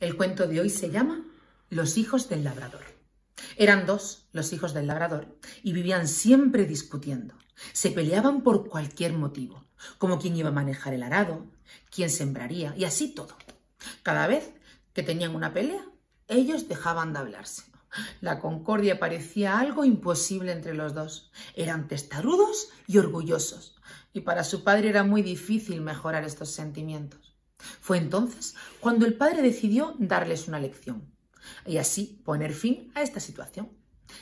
El cuento de hoy se llama Los hijos del labrador. Eran dos los hijos del labrador y vivían siempre discutiendo. Se peleaban por cualquier motivo, como quién iba a manejar el arado, quién sembraría y así todo. Cada vez que tenían una pelea, ellos dejaban de hablarse. La concordia parecía algo imposible entre los dos. Eran testarudos y orgullosos, y para su padre era muy difícil mejorar estos sentimientos. Fue entonces cuando el padre decidió darles una lección y así poner fin a esta situación.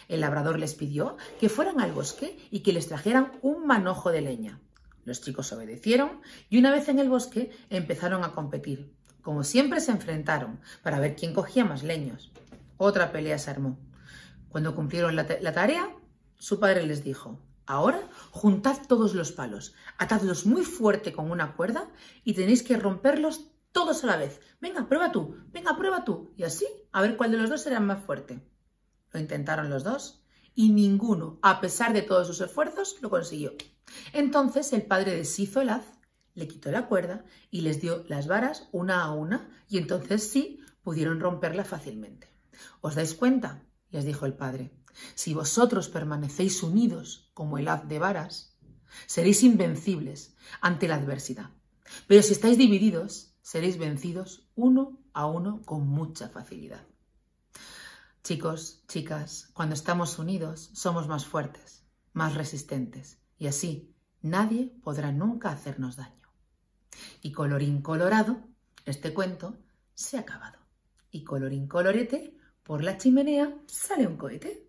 El labrador les pidió que fueran al bosque y que les trajeran un manojo de leña. Los chicos obedecieron y una vez en el bosque empezaron a competir. Como siempre se enfrentaron para ver quién cogía más leños. Otra pelea se armó. Cuando cumplieron la, la tarea, su padre les dijo, Ahora juntad todos los palos, atadlos muy fuerte con una cuerda y tenéis que romperlos todos a la vez. Venga, prueba tú, venga, prueba tú. Y así, a ver cuál de los dos será más fuerte. Lo intentaron los dos y ninguno, a pesar de todos sus esfuerzos, lo consiguió. Entonces el padre de haz le quitó la cuerda y les dio las varas una a una y entonces sí pudieron romperla fácilmente. ¿Os dais cuenta? les dijo el padre. Si vosotros permanecéis unidos como el haz de varas, seréis invencibles ante la adversidad. Pero si estáis divididos, seréis vencidos uno a uno con mucha facilidad. Chicos, chicas, cuando estamos unidos somos más fuertes, más resistentes y así nadie podrá nunca hacernos daño. Y colorín colorado, este cuento se ha acabado. Y colorín colorete, por la chimenea sale un cohete.